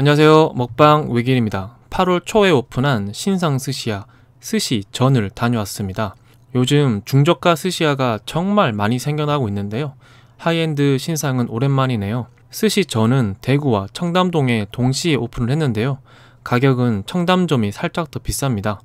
안녕하세요. 먹방 외길입니다. 8월 초에 오픈한 신상 스시야 스시 전을 다녀왔습니다. 요즘 중저가 스시야가 정말 많이 생겨나고 있는데요. 하이엔드 신상은 오랜만이네요. 스시 전은 대구와 청담동에 동시에 오픈을 했는데요. 가격은 청담점이 살짝 더 비쌉니다.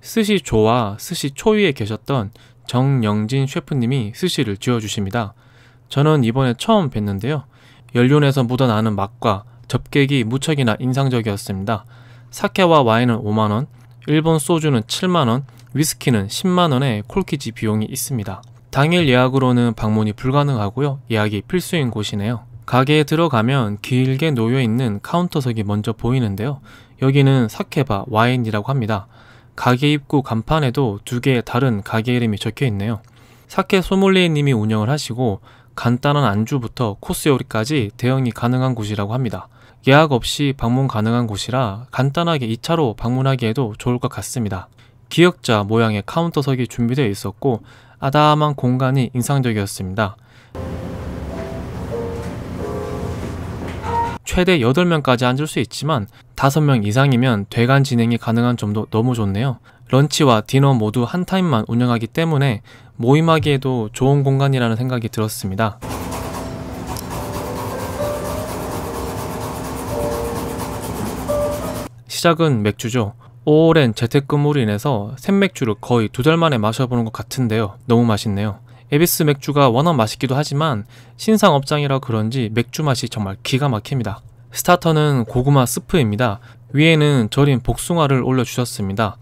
스시 조와 스시 초위에 계셨던 정영진 셰프님이 스시를 지어주십니다. 저는 이번에 처음 뵀는데요. 연륜에서 묻어나는 맛과 접객이 무척이나 인상적이었습니다. 사케와 와인은 5만원, 일본 소주는 7만원, 위스키는 10만원의 콜키지 비용이 있습니다. 당일 예약으로는 방문이 불가능하고요. 예약이 필수인 곳이네요. 가게에 들어가면 길게 놓여있는 카운터석이 먼저 보이는데요. 여기는 사케바 와인이라고 합니다. 가게 입구 간판에도 두 개의 다른 가게 이름이 적혀 있네요. 사케 소믈리에님이 운영을 하시고 간단한 안주부터 코스 요리까지 대응이 가능한 곳이라고 합니다. 예약 없이 방문 가능한 곳이라 간단하게 2차로 방문하기에도 좋을 것 같습니다. 기역자 모양의 카운터석이 준비되어 있었고 아담한 공간이 인상적이었습니다. 최대 8명까지 앉을 수 있지만 5명 이상이면 대관 진행이 가능한 점도 너무 좋네요. 런치와 디너 모두 한 타임만 운영하기 때문에 모임하기에도 좋은 공간이라는 생각이 들었습니다. 시작은 맥주죠. 오랜 재택근무로 인해서 생맥주를 거의 두 달 만에 마셔보는 것 같은데요. 너무 맛있네요. 에비스 맥주가 워낙 맛있기도 하지만 신상 업장이라 그런지 맥주 맛이 정말 기가 막힙니다. 스타터는 고구마 스프입니다. 위에는 절인 복숭아를 올려주셨습니다.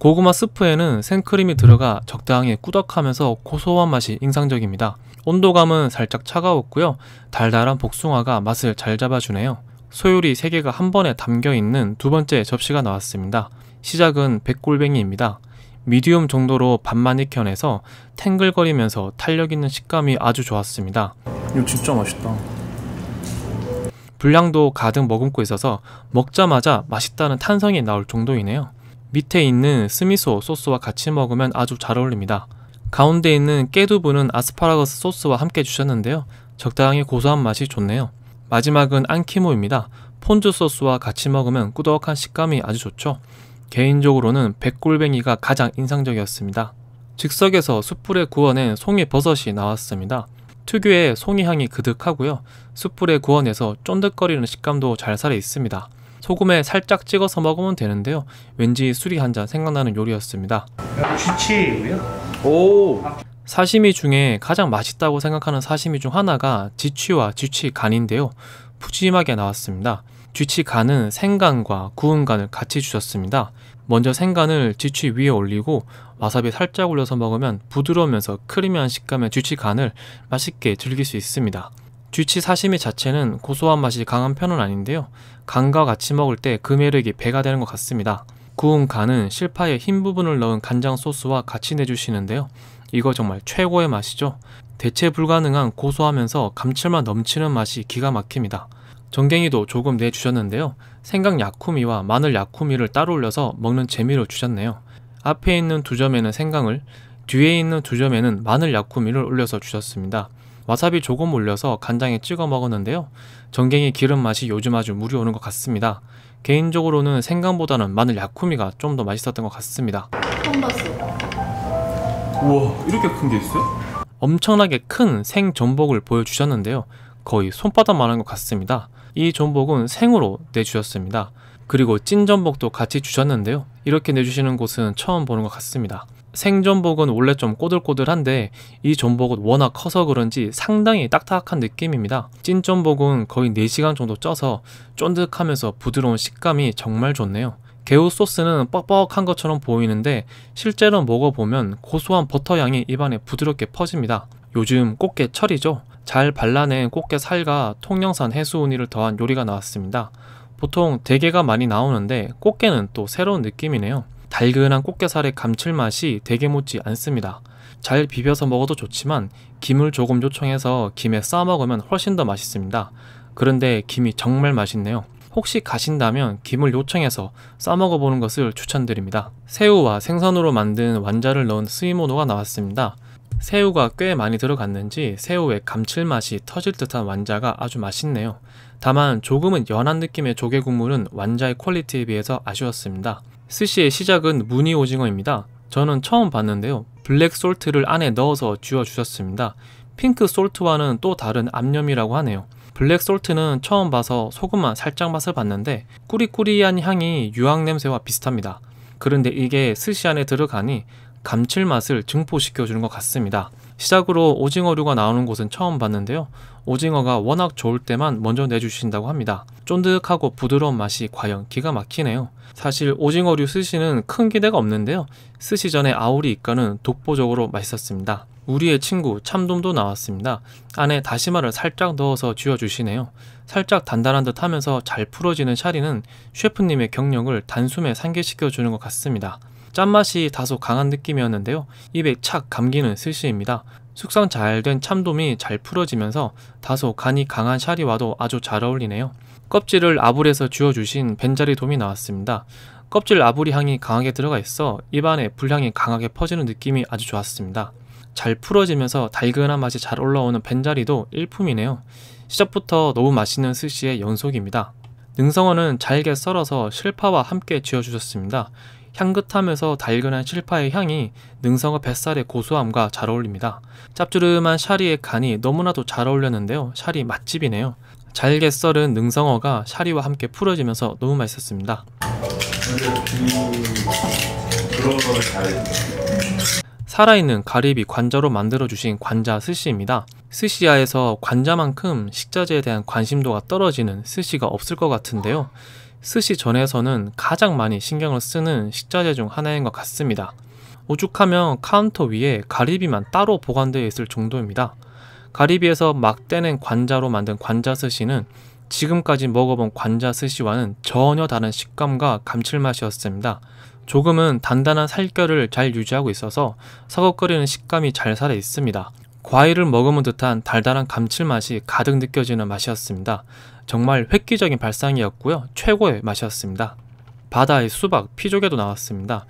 고구마 스프에는 생크림이 들어가 적당히 꾸덕하면서 고소한 맛이 인상적입니다. 온도감은 살짝 차가웠고요. 달달한 복숭아가 맛을 잘 잡아주네요. 소요리 3개가 한 번에 담겨있는 두 번째 접시가 나왔습니다. 시작은 백골뱅이입니다. 미디움 정도로 반만 익혀내서 탱글거리면서 탄력있는 식감이 아주 좋았습니다. 이거 진짜 맛있다. 분량도 가득 머금고 있어서 먹자마자 맛있다는 탄성이 나올 정도이네요. 밑에 있는 스미소 소스와 같이 먹으면 아주 잘 어울립니다. 가운데 있는 깨두부는 아스파라거스 소스와 함께 주셨는데요. 적당히 고소한 맛이 좋네요. 마지막은 안키모입니다. 폰즈 소스와 같이 먹으면 꾸덕한 식감이 아주 좋죠. 개인적으로는 백골뱅이가 가장 인상적이었습니다. 즉석에서 숯불에 구워낸 송이버섯이 나왔습니다. 특유의 송이향이 그득하고요. 숯불에 구워내서 쫀득거리는 식감도 잘 살아 있습니다. 소금에 살짝 찍어서 먹으면 되는데요. 왠지 술이 한잔 생각나는 요리였습니다. 쥐치고요. 오. 아, 사시미 중에 가장 맛있다고 생각하는 사시미 중 하나가 지취와 지취간인데요. 푸짐하게 나왔습니다. 쥐치간은 생간과 구운 간을 같이 주셨습니다. 먼저 생간을 쥐치 위에 올리고 와사비 살짝 올려서 먹으면 부드러우면서 크리미한 식감의 쥐치간을 맛있게 즐길 수 있습니다. 쥐치 사시미 자체는 고소한 맛이 강한 편은 아닌데요. 간과 같이 먹을 때 그 매력이 배가 되는 것 같습니다. 구운 간은 실파의 흰 부분을 넣은 간장 소스와 같이 내주시는데요. 이거 정말 최고의 맛이죠. 대체 불가능한 고소하면서 감칠맛 넘치는 맛이 기가 막힙니다. 전갱이도 조금 내주셨는데요. 생강 야쿠미와 마늘 야쿠미를 따로 올려서 먹는 재미를 주셨네요. 앞에 있는 두 점에는 생강을, 뒤에 있는 두 점에는 마늘 야쿠미를 올려서 주셨습니다. 와사비 조금 올려서 간장에 찍어 먹었는데요. 전갱이 기름 맛이 요즘 아주 물이 오는 것 같습니다. 개인적으로는 생강보다는 마늘 야쿠미가 좀 더 맛있었던 것 같습니다. 콤버스. 우와 이렇게 큰 게 있어요? 엄청나게 큰 생 전복을 보여주셨는데요 거의 손바닥만한 것 같습니다 이 전복은 생으로 내주셨습니다 그리고 찐 전복도 같이 주셨는데요 이렇게 내주시는 곳은 처음 보는 것 같습니다 생전복은 원래 좀 꼬들꼬들한데 이 전복은 워낙 커서 그런지 상당히 딱딱한 느낌입니다. 찐 전복은 거의 4시간 정도 쪄서 쫀득하면서 부드러운 식감이 정말 좋네요. 개우 소스는 뻑뻑한 것처럼 보이는데 실제로 먹어보면 고소한 버터 향이 입안에 부드럽게 퍼집니다. 요즘 꽃게 철이죠? 잘 발라낸 꽃게 살과 통영산 해수우니를 더한 요리가 나왔습니다. 보통 대게가 많이 나오는데 꽃게는 또 새로운 느낌이네요. 달근한 꽃게살의 감칠맛이 대게 못지 않습니다. 잘 비벼서 먹어도 좋지만 김을 조금 요청해서 김에 싸먹으면 훨씬 더 맛있습니다. 그런데 김이 정말 맛있네요. 혹시 가신다면 김을 요청해서 싸먹어 보는 것을 추천드립니다. 새우와 생선으로 만든 완자를 넣은 스위모노가 나왔습니다. 새우가 꽤 많이 들어갔는지 새우의 감칠맛이 터질 듯한 완자가 아주 맛있네요. 다만 조금은 연한 느낌의 조개 국물은 완자의 퀄리티에 비해서 아쉬웠습니다. 스시의 시작은 무늬 오징어입니다. 저는 처음 봤는데요. 블랙 솔트를 안에 넣어서 쥐어 주셨습니다. 핑크 솔트와는 또 다른 암념이라고 하네요. 블랙 솔트는 처음 봐서 소금만 살짝 맛을 봤는데 꾸리꾸리한 향이 유황 냄새와 비슷합니다. 그런데 이게 스시 안에 들어가니 감칠맛을 증포시켜 주는 것 같습니다. 시작으로 오징어류가 나오는 곳은 처음 봤는데요. 오징어가 워낙 좋을 때만 먼저 내주신다고 합니다. 쫀득하고 부드러운 맛이 과연 기가 막히네요. 사실 오징어류 스시는 큰 기대가 없는데요. 스시 전에 아우리 입가는 독보적으로 맛있었습니다. 우리의 친구 참돔도 나왔습니다. 안에 다시마를 살짝 넣어서 쥐어주시네요. 살짝 단단한 듯 하면서 잘 풀어지는 샤리는 셰프님의 경력을 단숨에 상기시켜주는 것 같습니다. 짠맛이 다소 강한 느낌이었는데요. 입에 착 감기는 스시입니다. 숙성 잘 된 참돔이 잘 풀어지면서 다소 간이 강한 샤리와도 아주 잘 어울리네요. 껍질을 아불에서 쥐어주신 벤자리 돔이 나왔습니다. 껍질 아부리 향이 강하게 들어가 있어 입안에 불향이 강하게 퍼지는 느낌이 아주 좋았습니다. 잘 풀어지면서 달근한 맛이 잘 올라오는 벤자리도 일품이네요. 시작부터 너무 맛있는 스시의 연속입니다. 능성어는 잘게 썰어서 실파와 함께 쥐어주셨습니다. 향긋하면서 달근한 실파의 향이 능성어 뱃살의 고소함과 잘 어울립니다. 짭조름한 샤리의 간이 너무나도 잘 어울렸는데요. 샤리 맛집이네요. 잘게 썰은 능성어가 샤리와 함께 풀어지면서 너무 맛있었습니다. 음, 그런 거잘 살아있는 가리비 관자로 만들어주신 관자 스시입니다. 스시야에서 관자만큼 식자재에 대한 관심도가 떨어지는 스시가 없을 것 같은데요. 스시 전에서는 가장 많이 신경을 쓰는 식자재 중 하나인 것 같습니다. 오죽하면 카운터 위에 가리비만 따로 보관되어 있을 정도입니다. 가리비에서 막 떼낸 관자로 만든 관자 스시는 지금까지 먹어본 관자 스시와는 전혀 다른 식감과 감칠맛이었습니다. 조금은 단단한 살결을 잘 유지하고 있어서 서걱거리는 식감이 잘 살아 있습니다. 과일을 먹으면 듯한 달달한 감칠맛이 가득 느껴지는 맛이었습니다. 정말 획기적인 발상이었고요. 최고의 맛이었습니다. 바다의 수박, 피조개도 나왔습니다.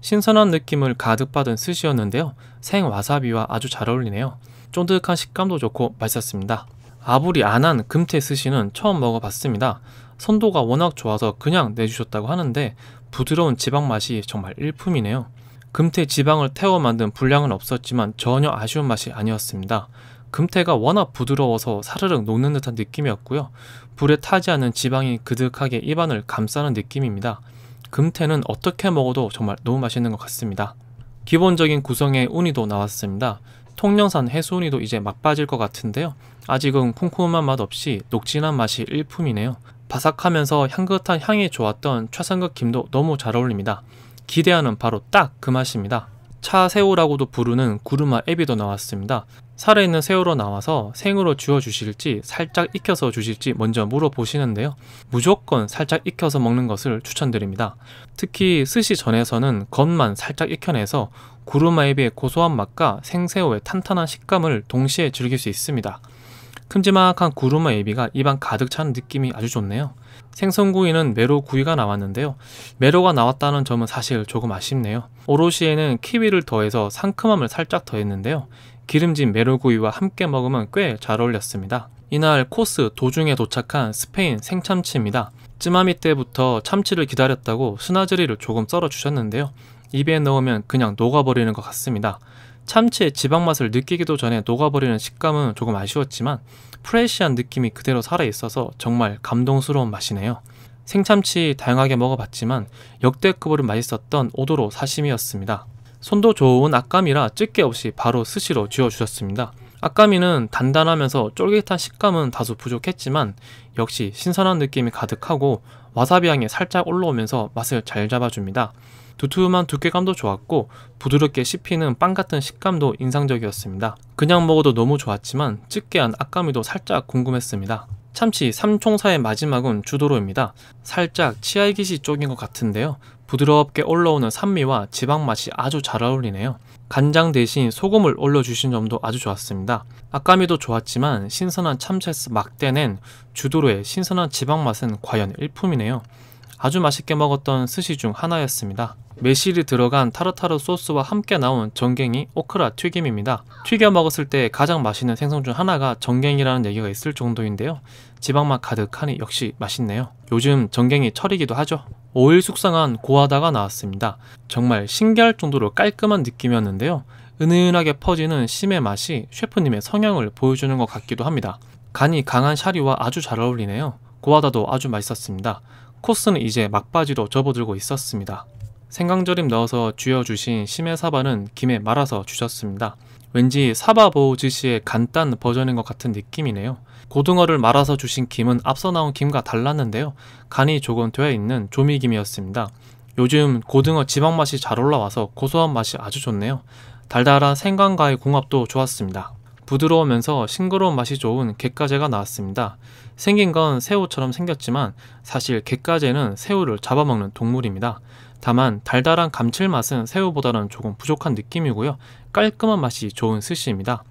신선한 느낌을 가득 받은 스시였는데요. 생 와사비와 아주 잘 어울리네요. 쫀득한 식감도 좋고 맛있었습니다. 아부리 안한 금태 스시는 처음 먹어봤습니다. 선도가 워낙 좋아서 그냥 내주셨다고 하는데 부드러운 지방 맛이 정말 일품이네요. 금태 지방을 태워 만든 분량은 없었지만 전혀 아쉬운 맛이 아니었습니다. 금태가 워낙 부드러워서 사르륵 녹는 듯한 느낌이었고요. 불에 타지 않은 지방이 그득하게 입안을 감싸는 느낌입니다. 금태는 어떻게 먹어도 정말 너무 맛있는 것 같습니다. 기본적인 구성에 우니도 나왔습니다. 통영산 해수운이도 이제 막 빠질 것 같은데요. 아직은 쿰쿰한 맛 없이 녹진한 맛이 일품이네요. 바삭하면서 향긋한 향이 좋았던 최상극 김도 너무 잘 어울립니다. 기대하는 바로 딱 그 맛입니다. 차새우라고도 부르는 구르마 애비도 나왔습니다. 살아있는 새우로 나와서 생으로 쥐어 주실지 살짝 익혀서 주실지 먼저 물어보시는데요. 무조건 살짝 익혀서 먹는 것을 추천드립니다. 특히 스시 전에서는 겉만 살짝 익혀내서 구루마에 비해 고소한 맛과 생새우의 탄탄한 식감을 동시에 즐길 수 있습니다. 큼지막한 구루마 에비가 입안 가득 찬 느낌이 아주 좋네요. 생선구이는 메로 구이가 나왔는데요. 메로가 나왔다는 점은 사실 조금 아쉽네요. 오롯이에는 키위를 더해서 상큼함을 살짝 더했는데요. 기름진 메로 구이와 함께 먹으면 꽤 잘 어울렸습니다. 이날 코스 도중에 도착한 스페인 생참치입니다. 쯔마미 때부터 참치를 기다렸다고 스나즈리를 조금 썰어 주셨는데요. 입에 넣으면 그냥 녹아버리는 것 같습니다. 참치의 지방 맛을 느끼기도 전에 녹아버리는 식감은 조금 아쉬웠지만 프레시한 느낌이 그대로 살아있어서 정말 감동스러운 맛이네요. 생참치 다양하게 먹어봤지만 역대급으로 맛있었던 오도로 사시미였습니다. 손도 좋은 아까미라 찌게 없이 바로 스시로 쥐어주셨습니다. 아까미는 단단하면서 쫄깃한 식감은 다소 부족했지만 역시 신선한 느낌이 가득하고 와사비 향이 살짝 올라오면서 맛을 잘 잡아줍니다. 두툼한 두께감도 좋았고 부드럽게 씹히는 빵 같은 식감도 인상적이었습니다. 그냥 먹어도 너무 좋았지만 찌개한 악감이도 살짝 궁금했습니다. 참치 삼총사의 마지막은 주도로입니다. 살짝 치아이기시 쪽인 것 같은데요. 부드럽게 올라오는 산미와 지방 맛이 아주 잘 어울리네요. 간장 대신 소금을 올려주신 점도 아주 좋았습니다. 아까미도 좋았지만 신선한 참치에서 막대낸 주도로의 신선한 지방 맛은 과연 일품이네요. 아주 맛있게 먹었던 스시 중 하나였습니다. 매실이 들어간 타르타르 소스와 함께 나온 전갱이 오크라 튀김입니다. 튀겨 먹었을 때 가장 맛있는 생선 중 하나가 전갱이라는 얘기가 있을 정도인데요. 지방맛 가득하니 역시 맛있네요. 요즘 전갱이 철이기도 하죠. 오일 숙성한 고하다가 나왔습니다. 정말 신기할 정도로 깔끔한 느낌이었는데요. 은은하게 퍼지는 심의 맛이 셰프님의 성향을 보여주는 것 같기도 합니다. 간이 강한 샤리와 아주 잘 어울리네요. 고하다도 아주 맛있었습니다. 코스는 이제 막바지로 접어들고 있었습니다. 생강절임 넣어서 쥐어주신 심해 사바는 김에 말아서 주셨습니다. 왠지 사바보우지시의 간단 버전인 것 같은 느낌이네요. 고등어를 말아서 주신 김은 앞서 나온 김과 달랐는데요. 간이 조금 되어 있는 조미김이었습니다. 요즘 고등어 지방 맛이 잘 올라와서 고소한 맛이 아주 좋네요. 달달한 생강과의 궁합도 좋았습니다. 부드러우면서 싱그러운 맛이 좋은 갯가재가 나왔습니다. 생긴 건 새우처럼 생겼지만 사실 갯가재는 새우를 잡아먹는 동물입니다. 다만 달달한 감칠맛은 새우보다는 조금 부족한 느낌이고요. 깔끔한 맛이 좋은 스시입니다.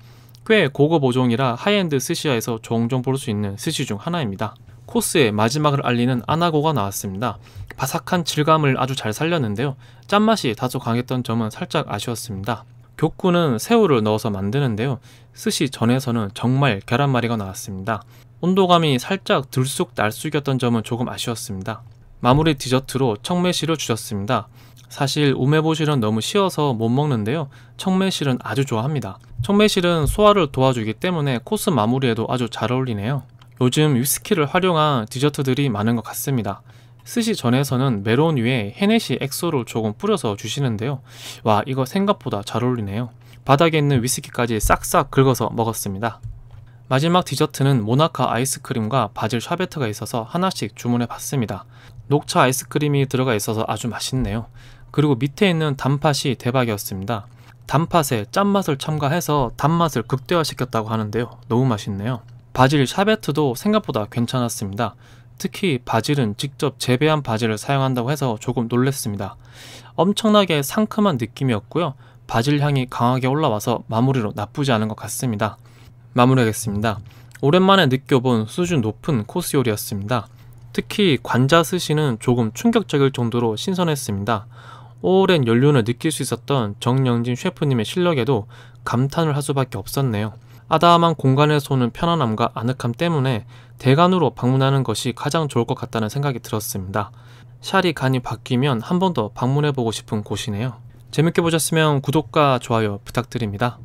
꽤 고급 오종이라 하이엔드 스시야에서 종종 볼 수 있는 스시 중 하나입니다. 코스의 마지막을 알리는 아나고가 나왔습니다. 바삭한 질감을 아주 잘 살렸는데요. 짠맛이 다소 강했던 점은 살짝 아쉬웠습니다. 교꾸는 새우를 넣어서 만드는데요. 스시 전에서는 정말 계란말이가 나왔습니다. 온도감이 살짝 들쑥날쑥이었던 점은 조금 아쉬웠습니다. 마무리 디저트로 청매실을 주셨습니다. 사실 우메보실은 너무 쉬어서 못 먹는데요. 청매실은 아주 좋아합니다. 청매실은 소화를 도와주기 때문에 코스 마무리에도 아주 잘 어울리네요. 요즘 위스키를 활용한 디저트들이 많은 것 같습니다. 쓰시 전에서는 메론 위에 헤네시 엑소를 조금 뿌려서 주시는데요. 와 이거 생각보다 잘 어울리네요. 바닥에 있는 위스키까지 싹싹 긁어서 먹었습니다. 마지막 디저트는 모나카 아이스크림과 바질 샤베트가 있어서 하나씩 주문해 봤습니다. 녹차 아이스크림이 들어가 있어서 아주 맛있네요. 그리고 밑에 있는 단팥이 대박이었습니다. 단팥에 짠맛을 첨가해서 단맛을 극대화시켰다고 하는데요. 너무 맛있네요. 바질 샤베트도 생각보다 괜찮았습니다. 특히 바질은 직접 재배한 바질을 사용한다고 해서 조금 놀랬습니다 엄청나게 상큼한 느낌이었고요. 바질 향이 강하게 올라와서 마무리로 나쁘지 않은 것 같습니다. 마무리하겠습니다. 오랜만에 느껴본 수준 높은 코스 요리였습니다. 특히 관자 스시는 조금 충격적일 정도로 신선했습니다. 오랜 연륜을 느낄 수 있었던 정영진 셰프님의 실력에도 감탄을 할 수밖에 없었네요. 아담한 공간에서 오는 편안함과 아늑함 때문에 대관으로 방문하는 것이 가장 좋을 것 같다는 생각이 들었습니다. 샬이 간이 바뀌면 한 번 더 방문해보고 싶은 곳이네요. 재밌게 보셨으면 구독과 좋아요 부탁드립니다.